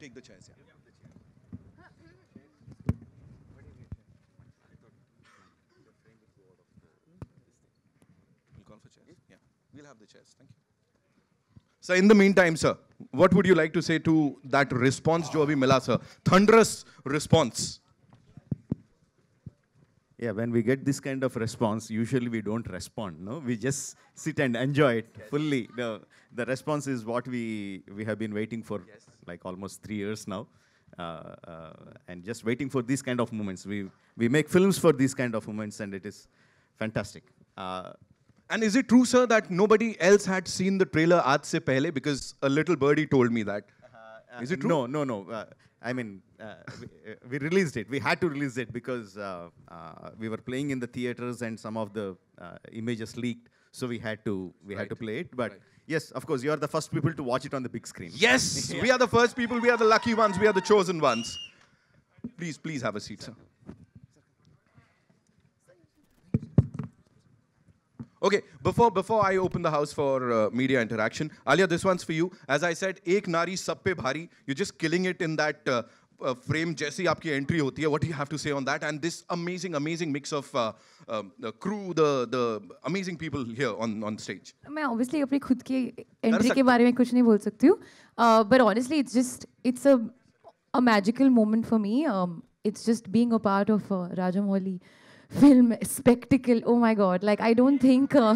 take the chairs. Yeah. We'll have the chairs. Thank you. So, in the meantime, sir, what would you like to say to that response, Joe Abhi sir? Thunderous response. Yeah, when we get this kind of response, usually we don't respond. No, we just sit and enjoy it yes. fully. The, the response is what we we have been waiting for, yes. like almost three years now, uh, uh, and just waiting for these kind of moments. We we make films for these kind of moments, and it is fantastic. Uh, and is it true, sir, that nobody else had seen the trailer aad se pehle? Because a little birdie told me that. Uh, Is it true? No, no, no. Uh, I mean, uh, we, we, released it. We had to release it because we were playing in the theaters and some of the images leaked. So we had to we right. had to play it. But right. Yes, of course. You are the first people to watch it on the big screen. Yes, yeah. we are the first people. We are the lucky ones. We are the chosen ones. Please, please have a seat, sir. Okay, before before I open the house for uh, media interaction, Alia, this one's for you. As I said, ek nari sab pe bhari. You're just killing it in that uh, uh, frame. Jesse, आपकी entry होती What do you have to say on that? And this amazing, amazing mix of uh, um, the crew, the the amazing people here on on stage. I obviously अपनी खुद entry के बारे में कुछ uh, But honestly, it's just it's a a magical moment for me. Um, it's just being a part of uh, Rajamouli film spectacle. Oh my God. Like, I don't think uh,